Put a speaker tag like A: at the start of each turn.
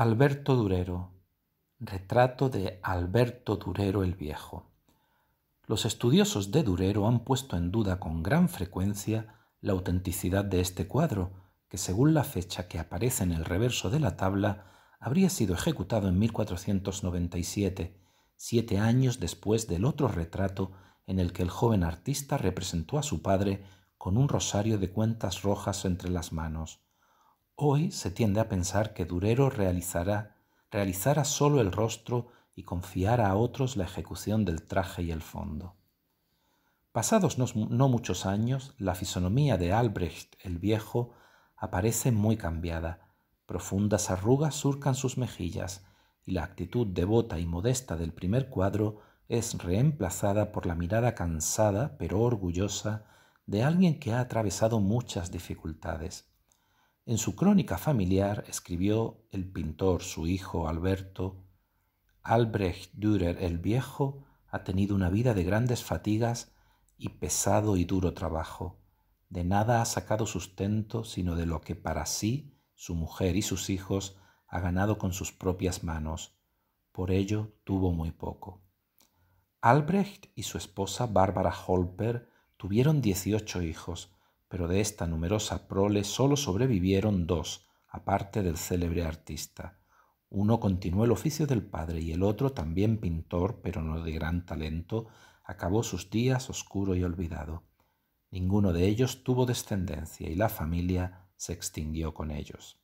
A: Alberto Durero. Retrato de Alberto Durero el Viejo. Los estudiosos de Durero han puesto en duda con gran frecuencia la autenticidad de este cuadro, que según la fecha que aparece en el reverso de la tabla, habría sido ejecutado en 1497, siete años después del otro retrato en el que el joven artista representó a su padre con un rosario de cuentas rojas entre las manos. Hoy se tiende a pensar que Durero realizará, realizará solo el rostro y confiara a otros la ejecución del traje y el fondo. Pasados no muchos años, la fisonomía de Albrecht el Viejo aparece muy cambiada. Profundas arrugas surcan sus mejillas y la actitud devota y modesta del primer cuadro es reemplazada por la mirada cansada pero orgullosa de alguien que ha atravesado muchas dificultades. En su crónica familiar escribió el pintor, su hijo Alberto, Albrecht Dürer el Viejo ha tenido una vida de grandes fatigas y pesado y duro trabajo. De nada ha sacado sustento sino de lo que para sí, su mujer y sus hijos ha ganado con sus propias manos. Por ello tuvo muy poco. Albrecht y su esposa Bárbara Holper tuvieron 18 hijos, pero de esta numerosa prole solo sobrevivieron dos, aparte del célebre artista. Uno continuó el oficio del padre y el otro, también pintor, pero no de gran talento, acabó sus días oscuro y olvidado. Ninguno de ellos tuvo descendencia y la familia se extinguió con ellos.